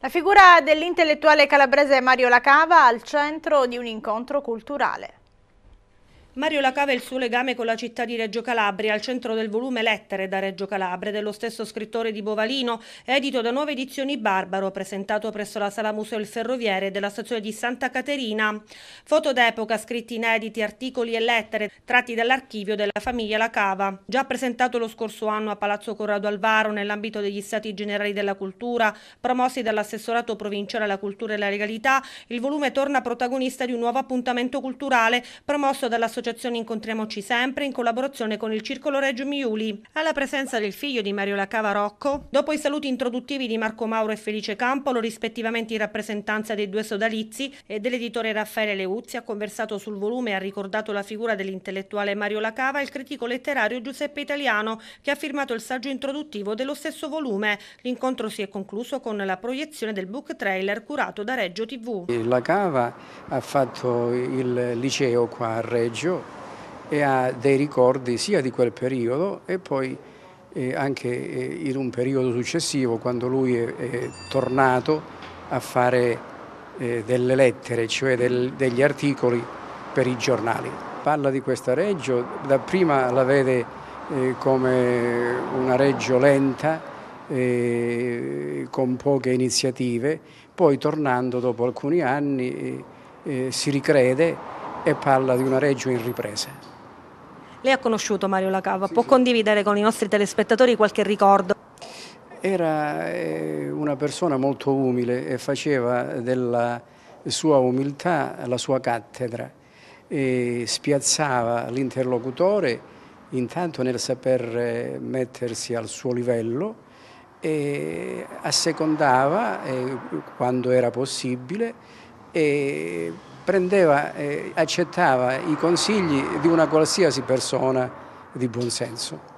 La figura dell'intellettuale calabrese Mario Lacava al centro di un incontro culturale. Mario Lacava e il suo legame con la città di Reggio Calabria, al centro del volume Lettere da Reggio Calabria, dello stesso scrittore di Bovalino, edito da nuove edizioni Barbaro, presentato presso la Sala Museo Il Ferroviere della stazione di Santa Caterina. Foto d'epoca, scritti inediti, articoli e lettere, tratti dall'archivio della famiglia Lacava. Già presentato lo scorso anno a Palazzo Corrado Alvaro nell'ambito degli Stati Generali della Cultura, promossi dall'assessorato provinciale alla cultura e alla legalità, il volume torna protagonista di un nuovo appuntamento culturale promosso dall'associazione associazione Incontriamoci Sempre in collaborazione con il Circolo Reggio Miuli, alla presenza del figlio di Mario Lacava Rocco, dopo i saluti introduttivi di Marco Mauro e Felice Campolo, rispettivamente in rappresentanza dei due sodalizi e dell'editore Raffaele Leuzzi, ha conversato sul volume e ha ricordato la figura dell'intellettuale Mario Lacava e il critico letterario Giuseppe Italiano, che ha firmato il saggio introduttivo dello stesso volume. L'incontro si è concluso con la proiezione del book trailer curato da Reggio TV. La Cava ha fatto il liceo qua a Reggio e ha dei ricordi sia di quel periodo e poi eh, anche eh, in un periodo successivo quando lui è, tornato a fare eh, delle lettere, cioè degli articoli per i giornali. Parla di questa Reggio, da prima la vede come una Reggio lenta, con poche iniziative, poi tornando dopo alcuni anni si ricrede e parla di una Reggio in ripresa. Lei ha conosciuto Mario Lacava, sì, può sì. condividere con i nostri telespettatori qualche ricordo? Era eh, una persona molto umile e faceva della sua umiltà la sua cattedra e spiazzava l'interlocutore intanto nel saper eh, mettersi al suo livello e assecondava eh, quando era possibile e prendeva e accettava i consigli di una qualsiasi persona di buonsenso.